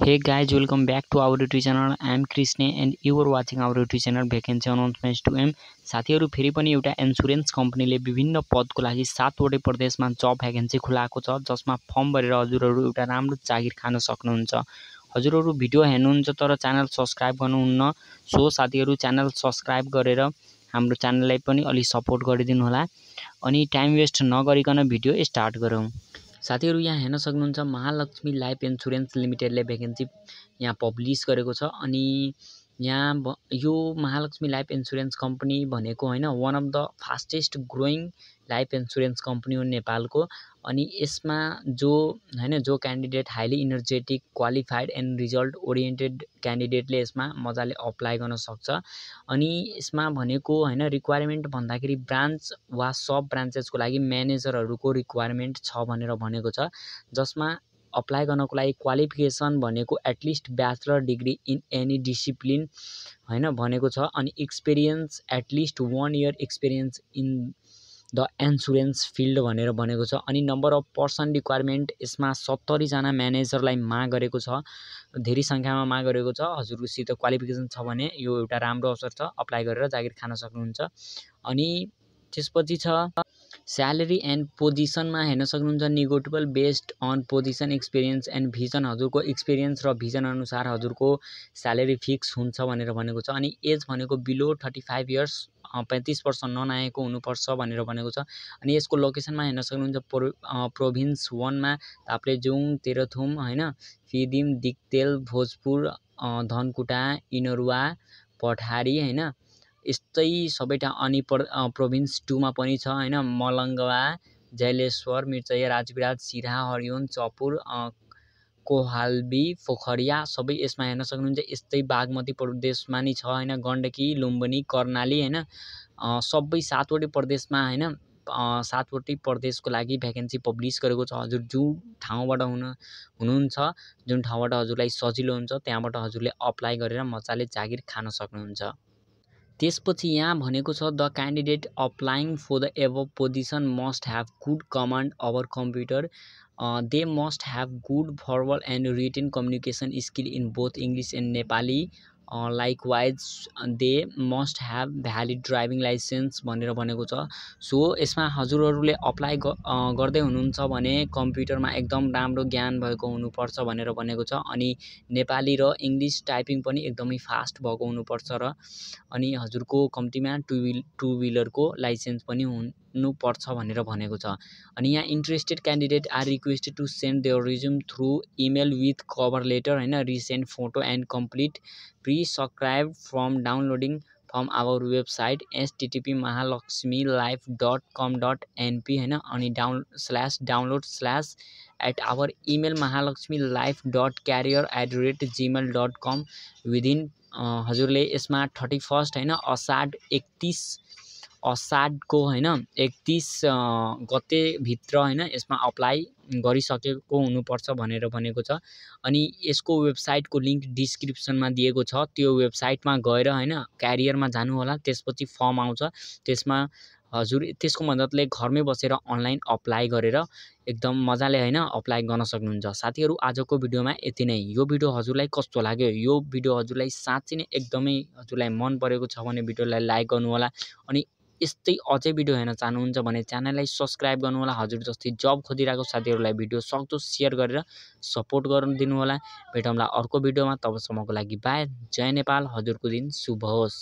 हे guys welcome back to our YouTube channel I am Krishna and you are watching our YouTube channel vacancy announcements to साथीहरू फेरि पनि एउटा insurance कम्पनीले विभिन्न पदको लागि सातवटै प्रदेशमा जब भ्याकेन्सी खुलाएको छ जसमा फर्म भरेर हजुरहरू एउटा राम्रो जागिर खान सक्नुहुन्छ हजुरहरू भिडियो हेर्नुहुन्छ तर च्यानल सब्सक्राइब गर्नुहुन्न सो साथीहरू च्यानल सब्सक्राइब गरेर हाम्रो च्यानललाई पनि अलिक सपोर्ट गरिदिनु होला अनि टाइम वेस्ट नगरिकन भिडियो स्टार्ट गरौँ साथीहरू यहाँ हेर्न सक्नुहुन्छ महालक्ष्मी लाइफ इन्सुरेन्स लिमिटेडले भ्याकेन्सी यहाँ पब्लिस गरेको छ अनि यहाँ यो महालक्ष्मी लाइफ इन्सुरेन्स कम्पनी भनेको होइन one of the fastest growing life insurance company हो नेपालको अनि यसमा जो होइन जो candidate highly energetic qualified and result oriented क्यान्डिडेटले यसमा मजाले अप्लाई गर्न सक्छ अनि यसमा भनेको होइन रिक्वायरमेन्ट भन्दाखेरि ब्रान्च वा सब ब्रान्चेसको लागि म्यानेजरहरूको रिक्वायरमेन्ट छ भनेर भनेको छ जसमा अप्लाई गर्नको लागि क्वालिफिकेसन भनेको at least bachelor degree in any discipline होइन भनेको छ अनि experience at least one year experience in the insurance field भनेर भनेको छ अनि नम्बर अफ पर्सन रिक्वायरमेन्ट यसमा सत्तरीजना म्यानेजरलाई माग गरेको छ धेरै सङ्ख्यामा माग गरेको छ हजुरसित क्वालिफिकेसन छ भने यो एउटा राम्रो अवसर छ अप्लाई गरेर जागिर खान सक्नुहुन्छ अनि त्यसपछि छ स्यालेरी एन्ड पोजिसनमा हेर्न सक्नुहुन्छ negotiable based on position experience and vision हजुरको एक्सपिरियन्स र भिजन अनुसार हजुरको स्यालेरी फिक्स हुन्छ भनेर भनेको छ अनि एज भनेको बिलो थर्टी फाइभ इयर्स पैँतिस वर्ष ननाएको हुनुपर्छ भनेर भनेको छ अनि यसको लोकेसनमा हेर्न सक्नुहुन्छ प्रो प्रोभिन्स वानमा ताप्लेजुङ तेह्रथुम होइन फिदिम दिक्तेल भोजपुर धनकुटा इनरुवा पठारी होइन यस्तै सबैटा अनि प्र प्रोभिन्स टूमा पनि छ होइन मलङ्गवा जैलेश्वर मिर्चाया राजविराज सिराहा हरिओम चपुर कोहाल्बी पोखरिया सबै यसमा हेर्न सक्नुहुन्छ यस्तै बागमती प्रदेशमा नि छ होइन गण्डकी लुम्बिनी कर्णाली होइन सबै सातवटै प्रदेशमा होइन सातवटै प्रदेशको लागि भ्याकेन्सी पब्लिस गरेको छ हजुर जुन ठाउँबाट हुनु हुनुहुन्छ जुन ठाउँबाट हजुरलाई सजिलो हुन्छ त्यहाँबाट हजुरले अप्लाई गरेर मजाले जागिर खान सक्नुहुन्छ त्यसपछि यहाँ भनेको छ the candidate applying for the above position must have good command over computer they must have good verbal and written communication skill in both English and Nepali likewise they must have valid driving licence भनेर भनेको छ so यसमा हजुरहरूले apply गर्दै हुनुहुन्छ भने कम्प्युटरमा एकदम राम्रो ज्ञान भएको हुनुपर्छ भनेर भनेको छ अनि नेपाली र इङ्ग्लिस टाइपिङ पनि एकदमै फास्ट भएको हुनुपर्छ र अनि हजुरको कम्तीमा टु विल टु विलरको लाइसेन्स पनि हुन् पर्छ भनेर भनेको छ अनि यहाँ interested candidate are requested to send their resume through email with cover letter होइन recent photo and complete pre subscribe from downloading from our website http Mahalaxmi life dot com dot NP होइन अनि down slash download slash at our email Mahalaxmi life dot career at the rate Gmail dot com within हजुरले यसमा thirty first होइन असाढ एकतिस असाढको होइन एकतिस गतेभित्र होइन यसमा अप्लाई गरिसकेको हुनुपर्छ भनेर भनेको छ अनि यसको वेबसाइटको लिङ्क डिस्क्रिप्सनमा दिएको छ त्यो वेबसाइटमा गएर होइन क्यारियरमा होला त्यसपछि फर्म आउँछ त्यसमा हजुर त्यसको मद्दतले घरमै बसेर अनलाइन अप्लाई गरेर एकदम मजाले होइन अप्लाई गर्न सक्नुहुन्छ साथीहरू आजको भिडियोमा यति नै यो भिडियो हजुरलाई कस्तो लाग्यो यो भिडियो हजुरलाई साँच्चै नै एकदमै हजुरलाई मन परेको छ भने भिडियोलाई लाइक गर्नुहोला अनि यस्तै अझै भिडियो हेर्न चाहनुहुन्छ भने च्यानललाई सब्सक्राइब गर्नुहोला हजुर जस्तै जब खोजिरहेको साथीहरूलाई भिडियो सक्दो सेयर गरेर सपोर्ट दिनु होला भेटौँला अर्को भिडियोमा तबसम्मको लागि बाई जय नेपाल हजुरको दिन शुभ होस्